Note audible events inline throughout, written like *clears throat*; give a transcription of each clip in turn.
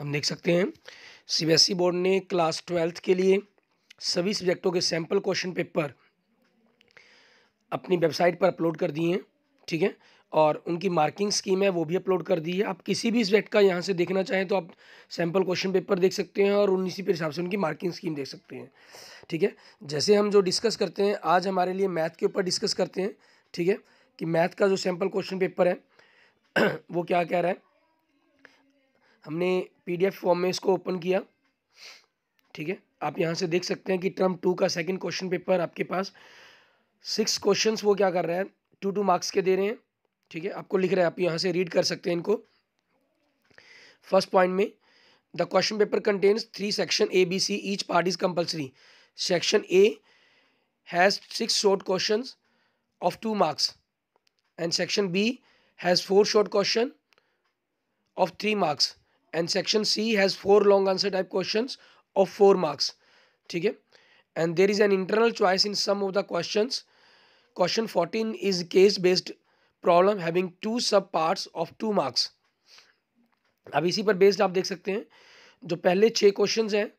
हम देख सकते हैं ई e बोर्ड ने क्लास ट्वेल्थ के लिए सभी सब्जेक्टों के सैम्पल क्वेश्चन पेपर अपनी वेबसाइट पर अपलोड कर दिए हैं ठीक है और उनकी मार्किंग स्कीम है वो भी अपलोड कर दी है आप किसी भी सब्जेक्ट का यहाँ से देखना चाहें तो आप सैम्पल क्वेश्चन पेपर देख सकते हैं और उन्हीं के हिसाब से उनकी मार्किंग स्कीम देख सकते हैं ठीक है जैसे हम जो डिस्कस करते हैं आज हमारे लिए मैथ के ऊपर डिस्कस करते हैं ठीक है कि मैथ का जो सैम्पल क्वेश्चन पेपर है *clears throat* वो क्या कह रहा है हमने पीडीएफ फॉर्म में इसको ओपन किया ठीक है आप यहाँ से देख सकते हैं कि टर्म टू का सेकंड क्वेश्चन पेपर आपके पास सिक्स क्वेश्चंस वो क्या कर रहा है टू टू मार्क्स के दे रहे हैं ठीक है आपको लिख रहा है आप यहाँ से रीड कर सकते हैं इनको फर्स्ट पॉइंट में the question paper contains three section A B C each part is compulsory section A has six short question of two marks and section B has four short question of three marks and section C has four long answer type question of four marks ठीक है and there is an internal choice in some of the question question fourteen is case based problem having two sub parts of two marks अब इसी पर based आप देख सकते हैं जो पहले छः क्वेश्चन हैं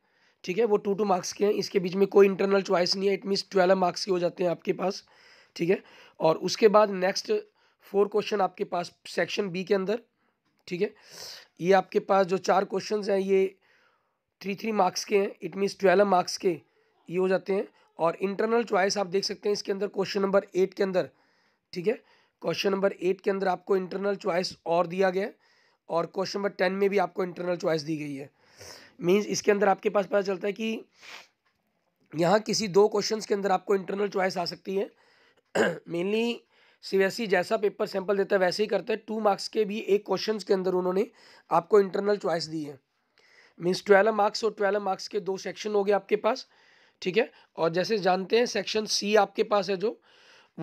ठीक है वो टू टू मार्क्स के हैं इसके बीच में कोई इंटरनल चॉइस नहीं है इट मीन्स ट्वेल्व मार्क्स के हो जाते हैं आपके पास ठीक है और उसके बाद नेक्स्ट फोर क्वेश्चन आपके पास सेक्शन बी के अंदर ठीक है ये आपके पास जो चार क्वेश्चन हैं ये थ्री थ्री मार्क्स के हैं इट मीन्स ट्वेल्व मार्क्स के ये हो जाते हैं और इंटरनल चॉइस आप देख सकते हैं इसके अंदर क्वेश्चन नंबर एट के अंदर ठीक है क्वेश्चन नंबर एट के अंदर आपको इंटरनल चॉइस और दिया गया है और क्वेश्चन नंबर टेन में भी आपको इंटरनल चॉइस दी गई है मीन्स इसके अंदर आपके पास पता चलता है कि यहाँ किसी दो क्वेश्चन के अंदर आपको इंटरनल चॉइस आ सकती है मेनली *clears throat* सी जैसा पेपर सैंपल देता है वैसे ही करता है टू मार्क्स के भी एक क्वेश्चन के अंदर उन्होंने आपको इंटरनल चॉइस दी है मीन्स ट्वेल्व मार्क्स और ट्वेल्व मार्क्स के दो सेक्शन हो गए आपके पास ठीक है और जैसे जानते हैं सेक्शन सी आपके पास है जो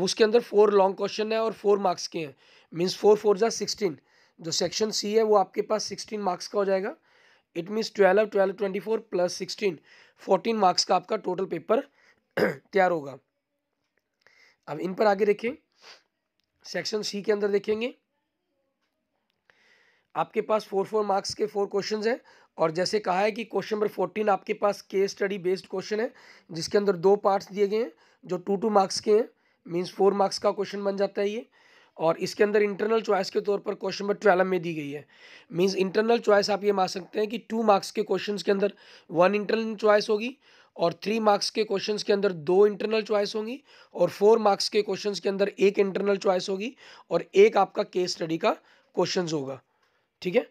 उसके अंदर फोर लॉन्ग क्वेश्चन है और फोर मार्क्स के हैं मीन्स फोर फोर ज़ा सिक्सटीन जो सेक्शन सी है वो आपके पास सिक्सटीन मार्क्स का हो जाएगा it means twelve twelve twenty four plus sixteen fourteen marks का आपका टोटल पेपर *clears throat* तैयार होगा अब इन पर आगे देखें सेक्शन सी के अंदर देखेंगे आपके पास फोर फोर मार्क्स के फोर क्वेश्चन हैं और जैसे कहा है कि क्वेश्चन नंबर फोर्टीन आपके पास के स्टडी बेस्ड क्वेश्चन है जिसके अंदर दो पार्ट्स दिए गए हैं जो टू टू मार्क्स के हैं मीन्स फोर मार्क्स का क्वेश्चन बन जाता है ये और इसके अंदर इंटरनल चॉइस के तौर पर क्वेश्चन नंबर ट्वेल्व में दी गई है मींस इंटरनल चॉइस आप ये मान सकते हैं कि टू मार्क्स के क्वेश्चंस के अंदर वन इंटरनल चॉइस होगी और थ्री मार्क्स के क्वेश्चंस के अंदर दो इंटरनल चॉइस होंगी और फोर मार्क्स के क्वेश्चंस के अंदर एक इंटरनल चॉइस होगी और एक आपका केस स्टडी का क्वेश्चन होगा ठीक है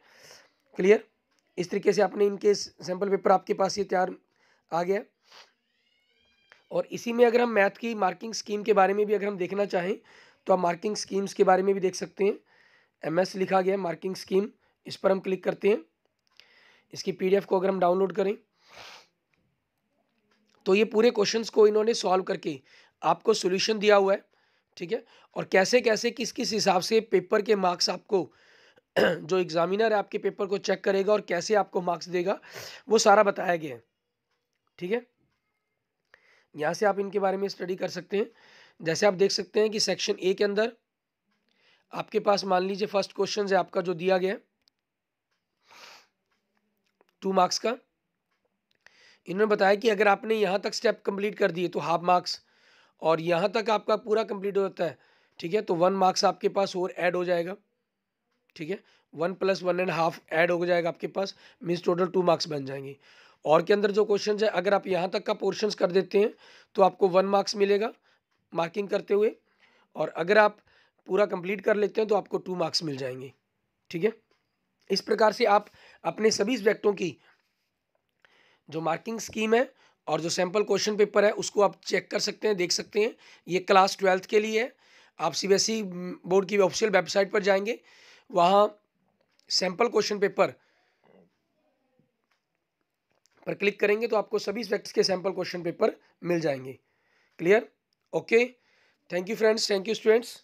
क्लियर इस तरीके से आपने इनके सैम्पल पेपर आपके पास ये तैयार आ गया और इसी में अगर हम मैथ की मार्किंग स्कीम के बारे में भी अगर हम देखना चाहें तो आप मार्किंग स्कीम्स के बारे में भी देख सकते हैं एम लिखा गया है मार्किंग स्कीम इस पर हम क्लिक करते हैं इसकी पीडीएफ को अगर हम डाउनलोड करें तो ये पूरे क्वेश्चंस को इन्होंने सॉल्व करके आपको सोल्यूशन दिया हुआ है ठीक है और कैसे कैसे किस किस हिसाब से पेपर के मार्क्स आपको *clears throat* जो एग्जामिनर है आपके पेपर को चेक करेगा और कैसे आपको मार्क्स देगा वो सारा बताया गया है ठीक है यहाँ से आप इनके बारे में स्टडी कर सकते हैं जैसे आप देख सकते हैं कि सेक्शन ए के अंदर आपके पास मान लीजिए फर्स्ट क्वेश्चन है आपका जो दिया गया टू मार्क्स का इन्होंने बताया कि अगर आपने यहाँ तक स्टेप कंप्लीट कर दिए तो हाफ मार्क्स और यहाँ तक आपका पूरा कंप्लीट हो जाता है ठीक है तो वन मार्क्स आपके पास और ऐड हो जाएगा ठीक है one plus one and half add हो जाएगा आपके पास मीन्स टोटल टू मार्क्स बन जाएंगे और के अंदर जो क्वेश्चन है अगर आप यहाँ तक का पोर्शन कर देते हैं तो आपको वन मार्क्स मिलेगा मार्किंग करते हुए और अगर आप पूरा कंप्लीट कर लेते हैं तो आपको टू मार्क्स मिल जाएंगे ठीक है इस प्रकार से आप अपने सभी सब्जेक्टों की जो मार्किंग स्कीम है और जो सैम्पल क्वेश्चन पेपर है उसको आप चेक कर सकते हैं देख सकते हैं ये क्लास ट्वेल्थ के लिए है आप सी बोर्ड e की ऑफिशियल वेबसाइट पर जाएंगे वहाँ सैम्पल क्वेश्चन पेपर पर क्लिक करेंगे तो आपको सभी सब्जेक्ट्स के सैम्पल क्वेश्चन पेपर मिल जाएंगे clear okay thank you friends thank you students